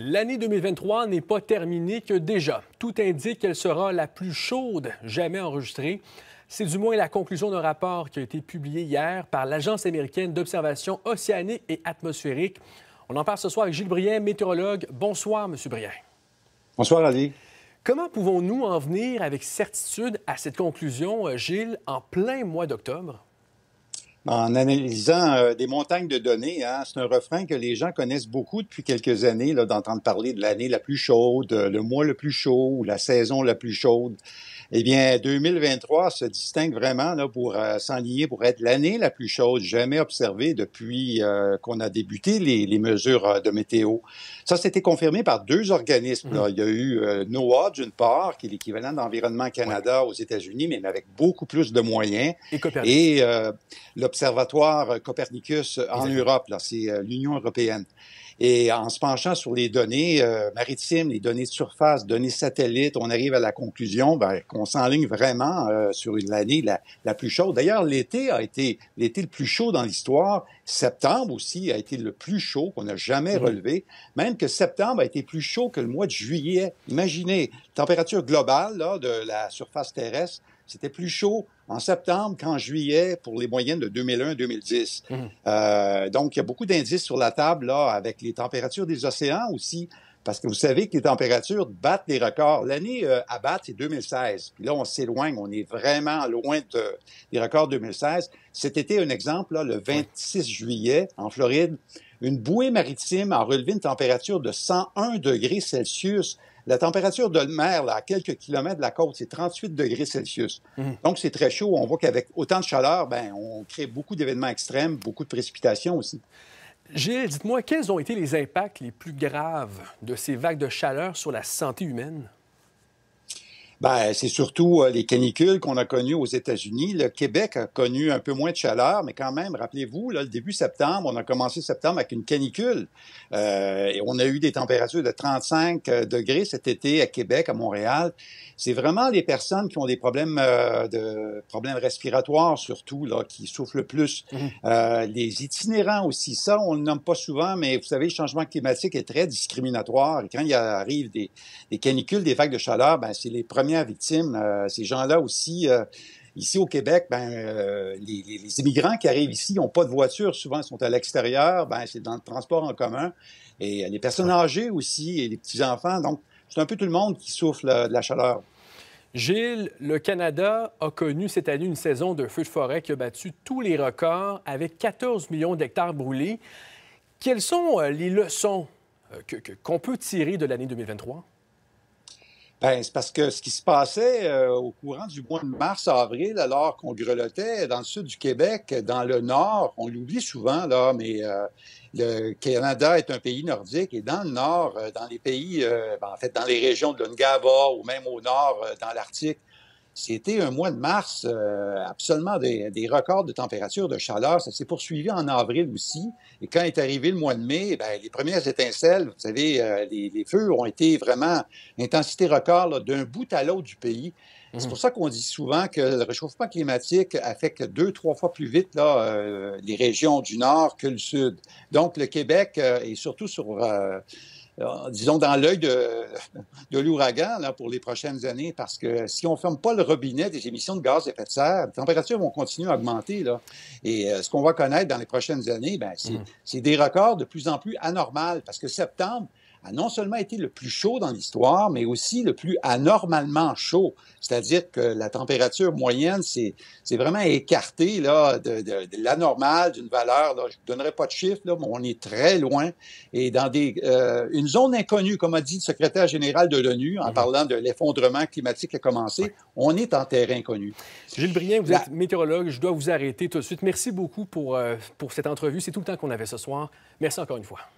L'année 2023 n'est pas terminée que déjà. Tout indique qu'elle sera la plus chaude jamais enregistrée. C'est du moins la conclusion d'un rapport qui a été publié hier par l'Agence américaine d'observation océanique et atmosphérique. On en parle ce soir avec Gilles Brien, météorologue. Bonsoir, M. Brien. Bonsoir, Ali. Comment pouvons-nous en venir avec certitude à cette conclusion, euh, Gilles, en plein mois d'octobre? en analysant euh, des montagnes de données. Hein, c'est un refrain que les gens connaissent beaucoup depuis quelques années, d'entendre parler de l'année la plus chaude, euh, le mois le plus chaud la saison la plus chaude. Eh bien, 2023 se distingue vraiment pour euh, s'enligner pour être l'année la plus chaude jamais observée depuis qu'on a débuté les, mesures de météo. Ça, c'était confirmé par deux organismes. Mmh. Il y a eu NOAA, d'une part, qui est l'équivalent d'Environnement Canada aux États-Unis, mais avec beaucoup plus de moyens. Et, et le observatoire euh, Copernicus euh, en Europe, c'est euh, l'Union européenne. Et en se penchant sur les données maritimes, les données de surface, données satellites, on arrive à la conclusion ben, qu'on s'enligne vraiment sur l'année la, la, plus chaude. D'ailleurs, l'été a été l'été le plus chaud dans l'histoire. Septembre aussi a été le plus chaud qu'on n'a jamais mmh. relevé. Même que septembre a été plus chaud que le mois de juillet. Imaginez, température globale de la surface terrestre c'était plus chaud en septembre qu'en juillet pour les moyennes de 2001-2010. Hum. Euh, donc, il y a beaucoup d'indices sur la table là, avec les températures des océans aussi, parce que vous savez que les températures battent les records. L'année euh, à battre, c'est 2016. Puis là, on s'éloigne, on est vraiment loin de, des records 2016. Cet été, un exemple, là, le 26 juillet, en Floride, une bouée maritime a relevé une température de 101 degrés Celsius. La température de mer, là, à quelques kilomètres de la côte, c'est 38 degrés Celsius. Mmh. Donc, c'est très chaud. On voit qu'avec autant de chaleur, ben, on crée beaucoup d'événements extrêmes, beaucoup de précipitations aussi. Gilles, dites-moi, quels ont été les impacts les plus graves de ces vagues de chaleur sur la santé humaine? Ben, c'est surtout euh, les canicules qu'on a connues aux États-Unis. Le Québec a connu un peu moins de chaleur, mais quand même, rappelez-vous, le début septembre, on a commencé septembre avec une canicule. Euh, et on a eu des températures de 35 euh, degrés cet été à Québec, à Montréal. C'est vraiment les personnes qui ont des problèmes de problèmes respiratoires surtout là, qui soufflent le plus. Mmh. les itinérants aussi, ça on le nomme pas souvent, mais vous savez, le changement climatique est très discriminatoire. Et quand il arrive des, canicules, des vagues de chaleur, ben c'est les premiers victimes. Euh, ces gens-là aussi, euh, ici au Québec, ben, euh, les, immigrants qui arrivent ici n'ont pas de voiture, souvent ils sont à l'extérieur, ben, c'est dans le transport en commun. Et les personnes âgées aussi et les petits-enfants. Donc, c'est un peu tout le monde qui souffle de la chaleur. Gilles, le Canada a connu cette année une saison de feux de forêt qui a battu tous les records avec 14 millions d'hectares brûlés. Quelles sont les leçons qu'on peut tirer de l'année 2023? Ben, c'est parce que ce qui se passait euh, au courant du mois de mars-avril, à alors qu'on grelottait dans le sud du Québec, dans le nord, on l'oublie souvent, là, mais euh, le Canada est un pays nordique et dans le nord, euh, dans les pays, ben, en fait, dans les régions de l'Ungava ou même au nord, dans l'Arctique, c'était un mois de mars euh, absolument des, records de température, de chaleur. Ça s'est poursuivi en avril aussi. Et quand est arrivé le mois de mai, ben, les premières étincelles, vous savez, euh, les, feux ont été vraiment intensité record d'un bout à l'autre du pays. C'est mhm. pour ça qu'on dit souvent que le réchauffement climatique affecte deux, trois fois plus vite là, euh, les régions du nord que le sud. Donc le Québec et surtout sur euh, disons, dans l'œil de, l'ouragan pour les prochaines années, parce que si on ne ferme pas le robinet des émissions de gaz à effet de serre, les températures vont continuer à augmenter. Là. Et euh, ce qu'on va connaître dans les prochaines années, ben, mmh. c'est des records de plus en plus anormaux, parce que septembre, a non seulement été le plus chaud dans l'histoire, mais aussi le plus anormalement chaud. C'est-à-dire que la température moyenne, c'est vraiment écarté là, de, de, l'anormal, d'une valeur. je ne donnerai pas de chiffre, mais on est très loin. Et dans des, euh, une zone inconnue, comme a dit le secrétaire général de l'ONU, en mhm. parlant de l'effondrement climatique qui a commencé, on est en terrain inconnu. Gilles Brien, vous êtes météorologue. Je dois vous arrêter tout de suite. Merci beaucoup pour, euh, pour cette entrevue. C'est tout le temps qu'on avait ce soir. Merci encore une fois.